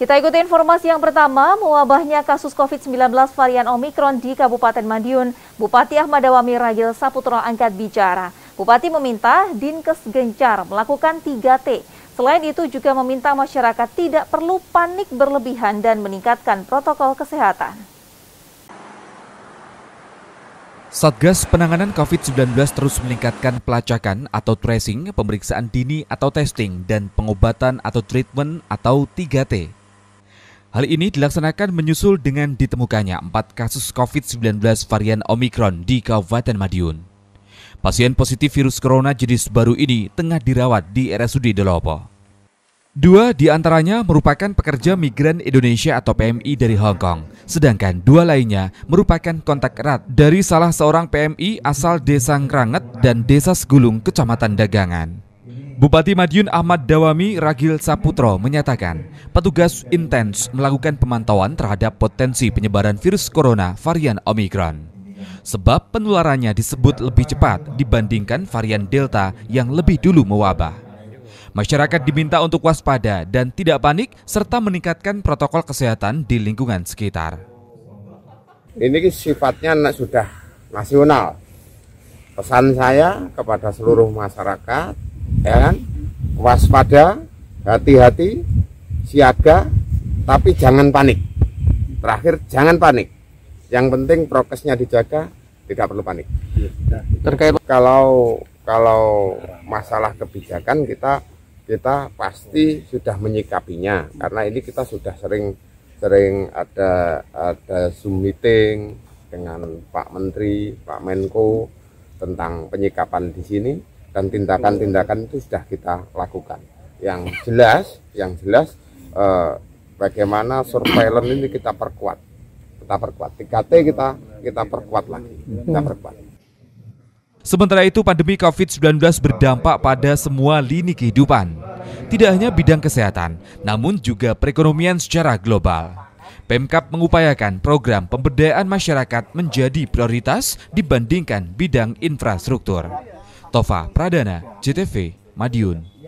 Kita ikuti informasi yang pertama, mewabahnya kasus COVID-19 varian Omikron di Kabupaten Madiun, Bupati Ahmad Dawami Ragil Saputra angkat bicara. Bupati meminta Dinkes Gencar melakukan 3T. Selain itu juga meminta masyarakat tidak perlu panik berlebihan dan meningkatkan protokol kesehatan. Satgas penanganan COVID-19 terus meningkatkan pelacakan atau tracing, pemeriksaan dini atau testing, dan pengobatan atau treatment atau 3T Hal ini dilaksanakan menyusul dengan ditemukannya 4 kasus COVID-19 varian Omikron di Kabupaten Madiun. Pasien positif virus corona jenis baru ini tengah dirawat di RSUD Delopo. Dua di antaranya merupakan pekerja migran Indonesia atau PMI dari Hong Kong, sedangkan dua lainnya merupakan kontak erat dari salah seorang PMI asal Desa Ngranget dan Desa Segulung, Kecamatan Dagangan. Bupati Madiun Ahmad Dawami Ragil Saputro menyatakan, petugas intens melakukan pemantauan terhadap potensi penyebaran virus corona varian Omikron. Sebab penularannya disebut lebih cepat dibandingkan varian Delta yang lebih dulu mewabah. Masyarakat diminta untuk waspada dan tidak panik serta meningkatkan protokol kesehatan di lingkungan sekitar. Ini sifatnya sudah nasional. Pesan saya kepada seluruh masyarakat ya kan waspada hati-hati siaga tapi jangan panik terakhir jangan panik yang penting prokesnya dijaga tidak perlu panik iya, terkait kalau kalau masalah kebijakan kita kita pasti sudah menyikapinya karena ini kita sudah sering sering ada ada zoom meeting dengan Pak Menteri Pak Menko tentang penyikapan di sini dan tindakan-tindakan itu sudah kita lakukan. Yang jelas, yang jelas eh, bagaimana surveillance ini kita perkuat, kita perkuat. 3T kita kita perkuat lagi, kita perkuat. Sementara itu pandemi COVID-19 berdampak pada semua lini kehidupan. Tidak hanya bidang kesehatan, namun juga perekonomian secara global. Pemkap mengupayakan program pemberdayaan masyarakat menjadi prioritas dibandingkan bidang infrastruktur. Tova Pradana, JTV, Madiun.